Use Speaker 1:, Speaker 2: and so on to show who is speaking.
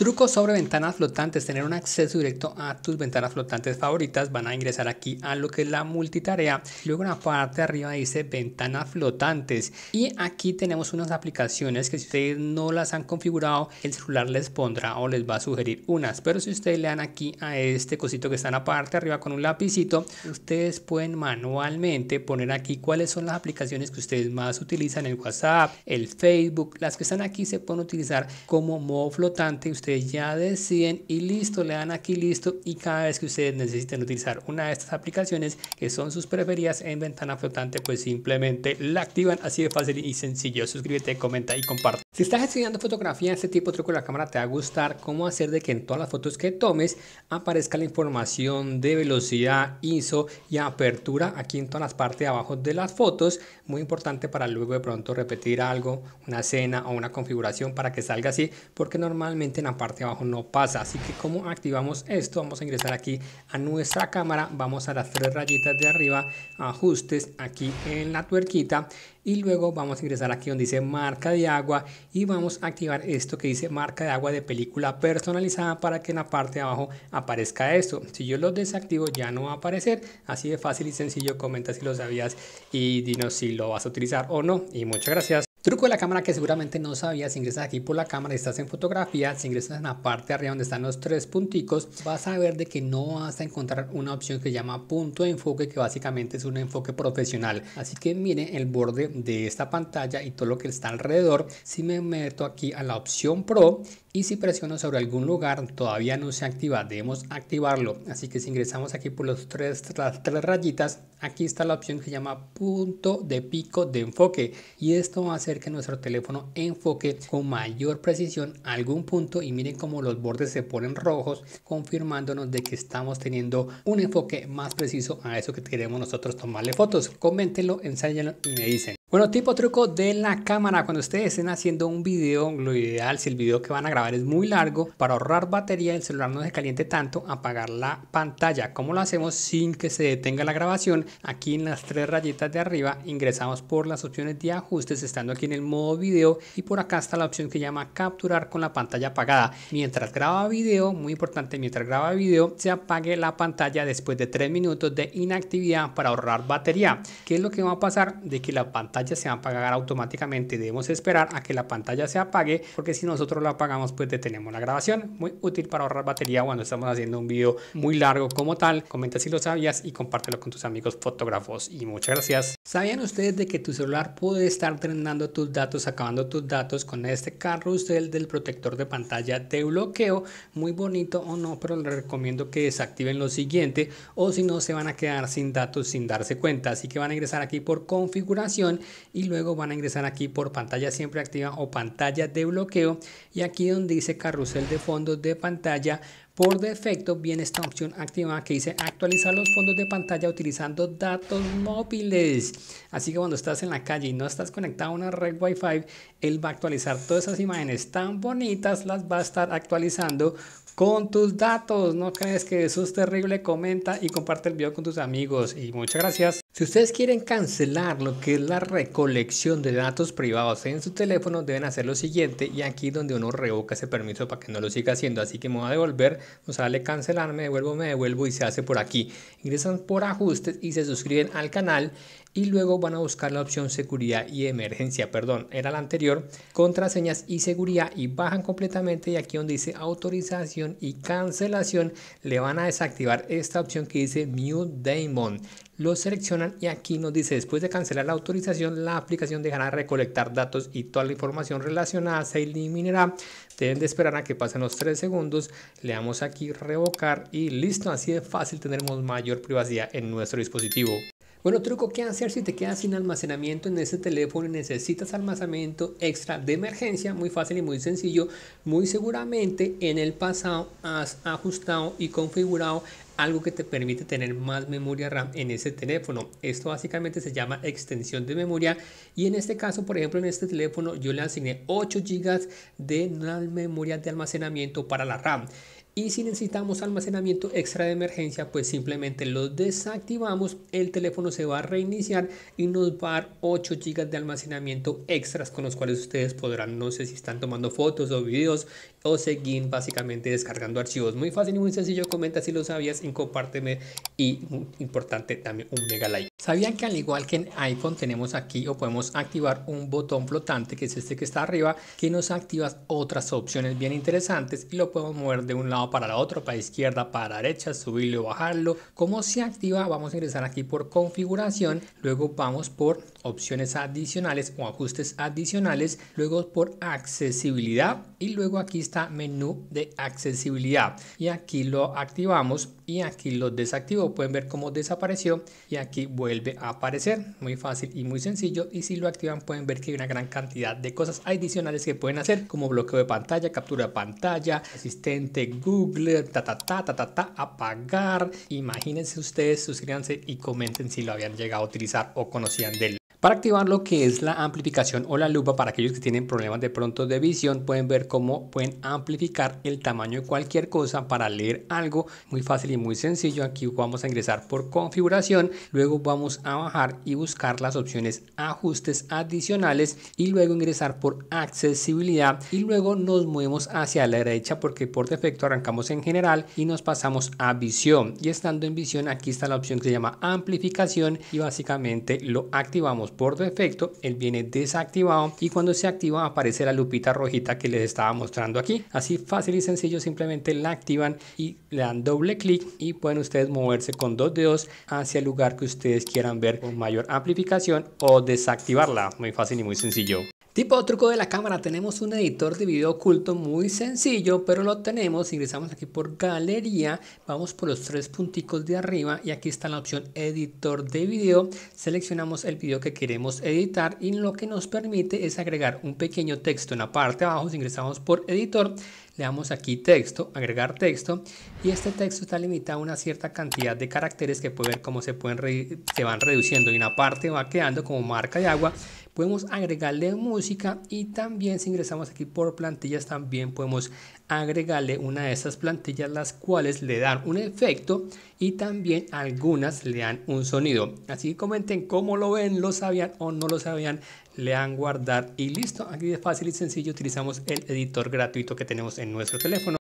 Speaker 1: Truco sobre ventanas flotantes. Tener un acceso directo a tus ventanas flotantes favoritas. Van a ingresar aquí a lo que es la multitarea. Luego en la parte de arriba dice ventanas flotantes. Y aquí tenemos unas aplicaciones que si ustedes no las han configurado, el celular les pondrá o les va a sugerir unas. Pero si ustedes le dan aquí a este cosito que está en la parte de arriba con un lapicito, ustedes pueden manualmente poner aquí cuáles son las aplicaciones que ustedes más utilizan. El WhatsApp, el Facebook. Las que están aquí se pueden utilizar como modo flotante. Ustedes ya deciden y listo, le dan aquí listo y cada vez que ustedes necesiten utilizar una de estas aplicaciones que son sus preferidas en ventana flotante, pues simplemente la activan así de fácil y sencillo. Suscríbete, comenta y comparte. Si estás estudiando fotografía, este tipo de truco de la cámara te va a gustar. Cómo hacer de que en todas las fotos que tomes aparezca la información de velocidad, ISO y apertura aquí en todas las partes de abajo de las fotos. Muy importante para luego de pronto repetir algo, una escena o una configuración para que salga así, porque normalmente en la parte de abajo no pasa. Así que como activamos esto, vamos a ingresar aquí a nuestra cámara, vamos a las tres rayitas de arriba, ajustes aquí en la tuerquita y luego vamos a ingresar aquí donde dice marca de agua y vamos a activar esto que dice marca de agua de película personalizada para que en la parte de abajo aparezca esto. Si yo lo desactivo ya no va a aparecer, así de fácil y sencillo comenta si lo sabías y dinos si lo vas a utilizar o no y muchas gracias. Truco de la cámara que seguramente no sabías, si ingresas aquí por la cámara y estás en fotografía, si ingresas en la parte de arriba donde están los tres punticos, vas a ver de que no vas a encontrar una opción que se llama punto de enfoque, que básicamente es un enfoque profesional. Así que mire el borde de esta pantalla y todo lo que está alrededor. Si me meto aquí a la opción Pro y si presiono sobre algún lugar todavía no se activa, debemos activarlo. Así que si ingresamos aquí por los tres, las tres rayitas, aquí está la opción que se llama punto de pico de enfoque y esto va a hacer que nuestro teléfono enfoque con mayor precisión algún punto y miren cómo los bordes se ponen rojos confirmándonos de que estamos teniendo un enfoque más preciso a eso que queremos nosotros tomarle fotos. Coméntenlo, enséñenlo y me dicen. Bueno, tipo truco de la cámara. Cuando ustedes estén haciendo un video, lo ideal, si el video que van a grabar es muy largo, para ahorrar batería el celular no se caliente tanto, apagar la pantalla. ¿Cómo lo hacemos sin que se detenga la grabación? Aquí en las tres rayitas de arriba ingresamos por las opciones de ajustes, estando aquí en el modo video y por acá está la opción que llama capturar con la pantalla apagada. Mientras graba video, muy importante, mientras graba video, se apague la pantalla después de tres minutos de inactividad para ahorrar batería. ¿Qué es lo que va a pasar? De que la pantalla se va a apagar automáticamente. Debemos esperar a que la pantalla se apague porque si nosotros la apagamos pues detenemos la grabación. Muy útil para ahorrar batería cuando estamos haciendo un vídeo muy largo como tal. Comenta si lo sabías y compártelo con tus amigos fotógrafos y muchas gracias. ¿Sabían ustedes de que tu celular puede estar trenando tus datos, acabando tus datos con este carrusel del protector de pantalla de bloqueo? Muy bonito o no, pero les recomiendo que desactiven lo siguiente o si no se van a quedar sin datos sin darse cuenta. Así que van a ingresar aquí por configuración y luego van a ingresar aquí por pantalla siempre activa o pantalla de bloqueo y aquí donde dice carrusel de fondos de pantalla por defecto viene esta opción activada que dice actualizar los fondos de pantalla utilizando datos móviles. Así que cuando estás en la calle y no estás conectado a una red Wi-Fi, él va a actualizar todas esas imágenes tan bonitas, las va a estar actualizando con tus datos. No crees que eso es terrible, comenta y comparte el video con tus amigos. Y muchas gracias. Si ustedes quieren cancelar lo que es la recolección de datos privados en su teléfono, deben hacer lo siguiente. Y aquí donde uno revoca ese permiso para que no lo siga haciendo. Así que me voy a devolver, nos sale cancelar, me devuelvo, me devuelvo y se hace por aquí. Ingresan por ajustes y se suscriben al canal y luego van a buscar la opción seguridad y emergencia, perdón, era la anterior, contraseñas y seguridad y bajan completamente y aquí donde dice autorización y cancelación le van a desactivar esta opción que dice Mute Daemon. Lo seleccionan y aquí nos dice después de cancelar la autorización la aplicación dejará de recolectar datos y toda la información relacionada se eliminará. Deben de esperar a que pasen los 3 segundos, le damos aquí revocar y listo, así de fácil tendremos mayor privacidad en nuestro dispositivo. Bueno, truco que hacer si te quedas sin almacenamiento en ese teléfono y necesitas almacenamiento extra de emergencia, muy fácil y muy sencillo. Muy seguramente en el pasado has ajustado y configurado algo que te permite tener más memoria RAM en ese teléfono. Esto básicamente se llama extensión de memoria y en este caso, por ejemplo, en este teléfono yo le asigné 8 GB de memoria de almacenamiento para la RAM. Y si necesitamos almacenamiento extra de emergencia, pues simplemente lo desactivamos, el teléfono se va a reiniciar y nos va a dar 8 GB de almacenamiento extras con los cuales ustedes podrán, no sé si están tomando fotos o videos o seguir básicamente descargando archivos. Muy fácil y muy sencillo, comenta si lo sabías y compárteme y mm, importante también un mega like. ¿Sabían que al igual que en iPhone tenemos aquí o podemos activar un botón flotante que es este que está arriba que nos activa otras opciones bien interesantes y lo podemos mover de un lado para el otro, para izquierda, para derecha, subirlo, o bajarlo. ¿Cómo se activa? Vamos a ingresar aquí por configuración, luego vamos por opciones adicionales o ajustes adicionales, luego por accesibilidad y luego aquí está menú de accesibilidad y aquí lo activamos y aquí lo desactivo. Pueden ver cómo desapareció y aquí vuelve a aparecer. Muy fácil y muy sencillo y si lo activan pueden ver que hay una gran cantidad de cosas adicionales que pueden hacer como bloqueo de pantalla, captura de pantalla, asistente Google, ta ta ta ta ta, ta apagar. Imagínense ustedes, suscríbanse y comenten si lo habían llegado a utilizar o conocían del para activar lo que es la amplificación o la lupa, para aquellos que tienen problemas de pronto de visión, pueden ver cómo pueden amplificar el tamaño de cualquier cosa para leer algo. Muy fácil y muy sencillo. Aquí vamos a ingresar por configuración, luego vamos a bajar y buscar las opciones ajustes adicionales y luego ingresar por accesibilidad y luego nos movemos hacia la derecha porque por defecto arrancamos en general y nos pasamos a visión. Y estando en visión, aquí está la opción que se llama amplificación y básicamente lo activamos por defecto, él viene desactivado y cuando se activa aparece la lupita rojita que les estaba mostrando aquí. Así fácil y sencillo, simplemente la activan y le dan doble clic y pueden ustedes moverse con dos dedos hacia el lugar que ustedes quieran ver con mayor amplificación o desactivarla. Muy fácil y muy sencillo. Tipo truco de la cámara, tenemos un editor de video oculto muy sencillo, pero lo tenemos, ingresamos aquí por galería, vamos por los tres punticos de arriba y aquí está la opción editor de video, seleccionamos el video que queremos editar y lo que nos permite es agregar un pequeño texto en la parte de abajo, si ingresamos por editor, le damos aquí texto, agregar texto y este texto está limitado a una cierta cantidad de caracteres que puede ver cómo se, pueden se van reduciendo y una parte va quedando como marca de agua podemos agregarle música y también si ingresamos aquí por plantillas también podemos agregarle una de esas plantillas las cuales le dan un efecto y también algunas le dan un sonido así que comenten cómo lo ven lo sabían o no lo sabían le dan guardar y listo aquí de fácil y sencillo utilizamos el editor gratuito que tenemos en nuestro teléfono